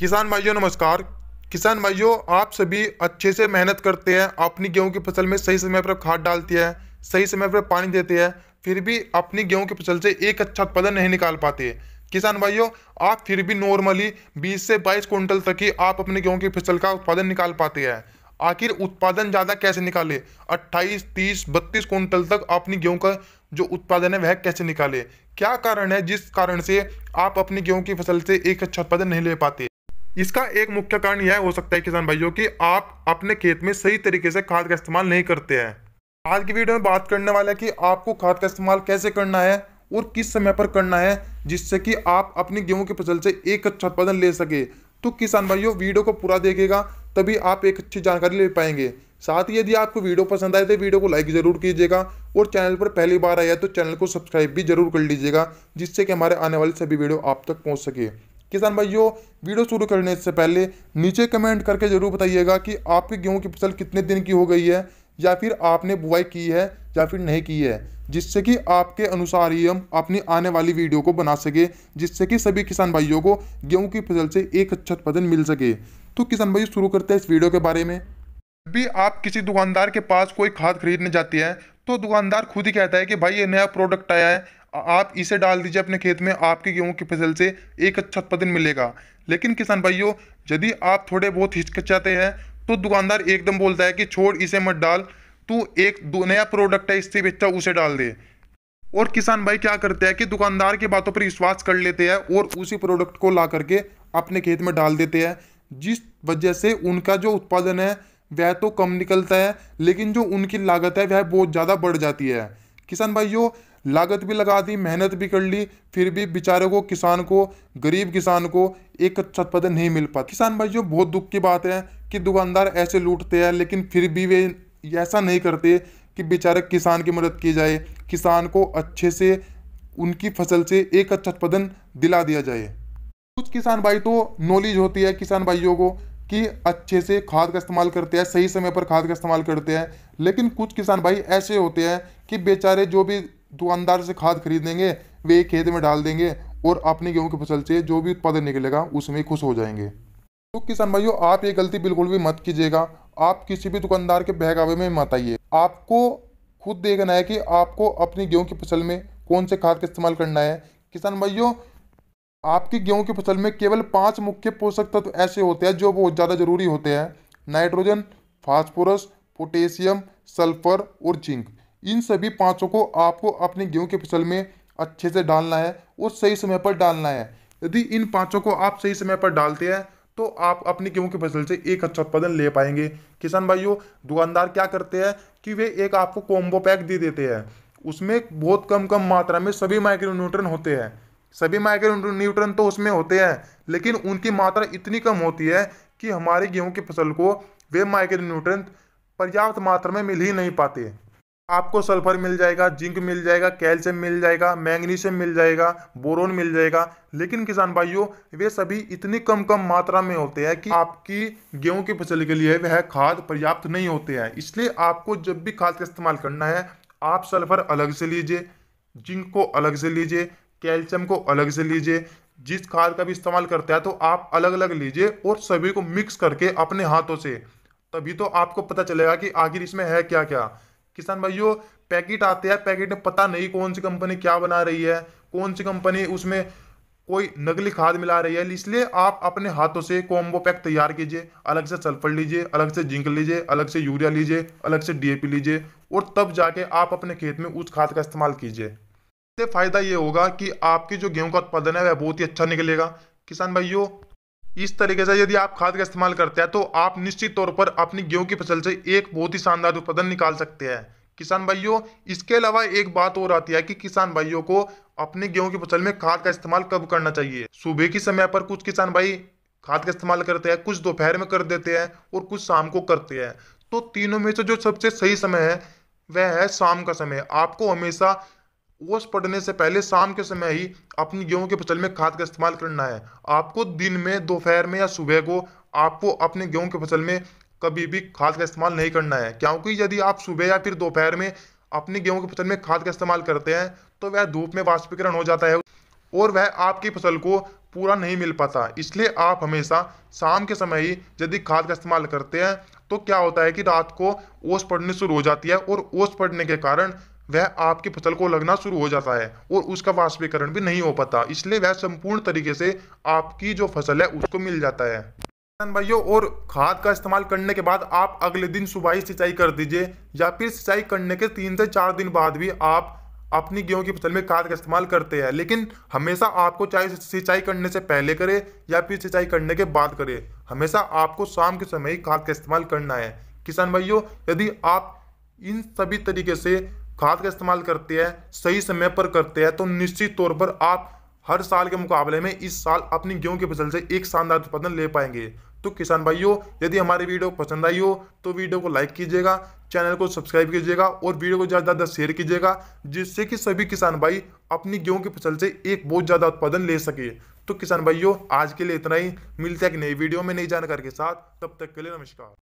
किसान भाइयों नमस्कार किसान भाइयों आप सभी अच्छे से मेहनत करते हैं अपनी गेहूं की फसल में सही समय पर खाद डालती है सही समय पर पानी देते हैं फिर भी अपनी गेहूं की फसल से एक अच्छा उत्पादन नहीं निकाल पाते किसान भाइयों आप फिर भी नॉर्मली 20 से 22 क्विंटल तक ही आप अपने गेहूँ की फसल का उत्पादन निकाल पाते हैं आखिर उत्पादन ज़्यादा कैसे निकाले 28, 30, 32 क्विंटल तक अपनी गेहूं का जो उत्पादन है वह कैसे निकाले क्या कारण है जिस कारण से आप अपनी गेहूं की फसल से एक अच्छा उत्पादन नहीं ले पाते इसका एक मुख्य कारण यह हो सकता है किसान भाइयों की आप अपने खेत में सही तरीके से खाद का इस्तेमाल नहीं करते हैं आज की वीडियो में बात करने वाला है कि आपको खाद का इस्तेमाल कैसे करना है और किस समय पर करना है जिससे कि आप अपनी गेहूं की फसल से एक अच्छा उत्पादन ले सके तो किसान भाइयों वीडियो को पूरा देखेगा तभी आप एक अच्छी जानकारी ले पाएंगे साथ ही यदि आपको वीडियो पसंद आए तो वीडियो को लाइक ज़रूर कीजिएगा और चैनल पर पहली बार आया तो चैनल को सब्सक्राइब भी जरूर कर लीजिएगा जिससे कि हमारे आने वाली सभी वीडियो आप तक पहुँच सके किसान भाइयों वीडियो शुरू करने से पहले नीचे कमेंट करके ज़रूर बताइएगा कि आपकी गेहूँ की फसल कितने दिन की हो गई है या फिर आपने बुआई की है या फिर नहीं की है जिससे कि आपके अनुसार ही हम अपनी आने वाली वीडियो को बना सके जिससे कि सभी किसान भाइयों को गेहूं की फसल से एक अच्छा उत्पादन मिल सके तो किसान भाई शुरू करते हैं इस वीडियो के बारे में भी आप किसी दुकानदार के पास कोई खाद खरीदने जाती हैं तो दुकानदार खुद ही कहता है कि भाई ये नया प्रोडक्ट आया है आप इसे डाल दीजिए अपने खेत में आपके गेहूं की फसल से एक अच्छा उत्पादन मिलेगा लेकिन किसान भाइयों यदि आप थोड़े बहुत हिचकिचाते हैं तो दुकानदार एकदम बोलता है कि छोड़ इसे मत डाल तू एक नया प्रोडक्ट है इससे बेचता उसे डाल दे और किसान भाई क्या करते हैं कि दुकानदार की बातों पर विश्वास कर लेते हैं और उसी प्रोडक्ट को ला करके अपने खेत में डाल देते हैं जिस वजह से उनका जो उत्पादन है वह तो कम निकलता है लेकिन जो उनकी लागत है वह बहुत ज़्यादा बढ़ जाती है किसान भाइयों लागत भी लगा दी मेहनत भी कर ली फिर भी बेचारे को किसान को गरीब किसान को एक अच्छा उत्पादन नहीं मिल पाता किसान भाइयों बहुत दुख की बात है कि दुकानदार ऐसे लूटते हैं लेकिन फिर भी वे ऐसा नहीं करते कि बेचारे किसान की मदद की जाए किसान को अच्छे से उनकी फसल से एक अच्छा उत्पादन दिला दिया जाए कुछ किसान भाई तो नॉलेज होती है किसान भाइयों को कि अच्छे से खाद का इस्तेमाल करते हैं सही समय पर खाद का इस्तेमाल करते हैं लेकिन कुछ किसान भाई ऐसे होते हैं कि बेचारे जो भी दुकानदार से खाद खरीदेंगे वे खेत में डाल देंगे और अपनी गेहूं की फसल से जो भी उत्पादन निकलेगा उसमें खुश हो जाएंगे तो किसान भाइयों आप ये गलती बिल्कुल भी मत कीजिएगा आप किसी भी दुकानदार के बहकावे में मत आइए आपको खुद देखना है कि आपको अपनी गेहूं की फसल में कौन से खाद का इस्तेमाल करना है किसान भाइयों आपकी गेहूं की फसल में केवल पांच मुख्य पोषक तत्व ऐसे होते हैं जो बहुत ज़्यादा जरूरी होते हैं नाइट्रोजन फास्फोरस पोटेशियम सल्फर और जिंक इन सभी पांचों को आपको अपनी गेहूं की फसल में अच्छे से डालना है और सही समय पर डालना है यदि इन पांचों को आप सही समय पर डालते हैं तो आप अपनी गेहूं की फसल से एक अच्छा उत्पादन ले पाएंगे किसान भाइयों दुकानदार क्या करते हैं कि वे एक आपको कॉम्बो पैक दे देते हैं उसमें बहुत कम कम मात्रा में सभी माइक्रोन्यूट्रन होते हैं सभी माइक्रो न्यूट्रन तो उसमें होते हैं लेकिन उनकी मात्रा इतनी कम होती है कि हमारे गेहूं की फसल को वे माइक्रो न्यूट्रन पर्याप्त मात्रा में मिल ही नहीं पाते आपको सल्फर मिल जाएगा जिंक मिल जाएगा कैल्शियम मिल जाएगा मैग्नीशियम मिल जाएगा बोरोन मिल जाएगा लेकिन किसान भाइयों वे सभी इतनी कम कम मात्रा में होते हैं कि आपकी गेहूं की फसल के लिए वह खाद पर्याप्त नहीं होते हैं इसलिए आपको जब भी खाद का इस्तेमाल करना है आप सल्फर अलग से लीजिए जिंक को अलग से लीजिए कैल्शियम को अलग से लीजिए जिस खाद का भी इस्तेमाल करता है तो आप अलग अलग लीजिए और सभी को मिक्स करके अपने हाथों से तभी तो आपको पता चलेगा कि आखिर इसमें है क्या क्या किसान भाइयों पैकेट आते हैं पैकेट में पता नहीं कौन सी कंपनी क्या बना रही है कौन सी कंपनी उसमें कोई नकली खाद मिला रही है इसलिए आप अपने हाथों से कॉम्बो पैक तैयार कीजिए अलग से सल्फर लीजिए अलग से जिंक लीजिए अलग से यूरिया लीजिए अलग से डीएपी लीजिए और तब जाके आप अपने खेत में उस खाद का इस्तेमाल कीजिए इससे फ़ायदा ये होगा कि आपकी जो गेहूं का उत्पादन है वह बहुत ही अच्छा निकलेगा किसान भाइयों इस तरीके से यदि आप खाद का इस्तेमाल करते हैं तो आप निश्चित तौर पर अपनी गेहूं की फसल से एक बहुत ही शानदार उत्पादन निकाल सकते हैं किसान भाइयों इसके अलावा एक बात और आती है कि किसान भाइयों को अपने गेहूं की फसल में खाद का इस्तेमाल कब करना चाहिए सुबह के समय पर कुछ किसान भाई खाद का इस्तेमाल करते हैं कुछ दोपहर में कर देते हैं और कुछ शाम को करते हैं तो तीनों में से जो सबसे सही समय है वह है शाम का समय आपको हमेशा ओस पड़ने से पहले शाम के समय ही अपनी गेहूं के फसल में खाद का इस्तेमाल करना है आपको दिन में दोपहर में या सुबह को आपको अपने गेहूं के फसल में कभी भी खाद का इस्तेमाल नहीं करना है क्योंकि यदि आप सुबह या फिर दोपहर में अपने गेहूं के फसल में खाद का इस्तेमाल करते हैं तो वह धूप में वाष्पीकरण हो जाता है और वह आपकी फसल को पूरा नहीं मिल पाता इसलिए आप हमेशा शाम के समय ही यदि खाद का इस्तेमाल करते हैं तो क्या होता है कि रात को ओस पड़नी शुरू हो जाती है और ओस पड़ने के कारण वह आपकी फसल को लगना शुरू हो जाता है और उसका वाष्पीकरण भी नहीं हो पाता इसलिए वह संपूर्ण तरीके से आपकी जो फसल है उसको मिल जाता है भाइयों और खाद का इस्तेमाल करने के बाद आप अगले दिन सुबह ही सिंचाई कर दीजिए या फिर सिंचाई करने के तीन से चार दिन बाद भी आप अपनी गेहूं की फसल में खाद का इस्तेमाल करते हैं लेकिन हमेशा आपको चाहे सिंचाई करने से पहले करें या फिर सिंचाई करने के बाद करें हमेशा आपको शाम के समय ही खाद का इस्तेमाल करना है किसान भाइयों यदि आप इन सभी तरीके से खाद का इस्तेमाल करते हैं सही समय पर करते हैं तो निश्चित तौर पर आप हर साल के मुकाबले में इस साल अपनी गेहूं की फसल से एक शानदार उत्पादन ले पाएंगे तो किसान भाइयों यदि हमारी वीडियो पसंद आई हो तो वीडियो को लाइक कीजिएगा चैनल को सब्सक्राइब कीजिएगा और वीडियो को ज़्यादा से ज़्यादा शेयर कीजिएगा जिससे कि सभी किसान भाई अपनी गेहूं की फसल से एक बहुत ज़्यादा उत्पादन ले सके तो किसान भाइयों आज के लिए इतना ही मिलते हैं एक नई वीडियो में नई जानकारी के साथ तब तक के लिए नमस्कार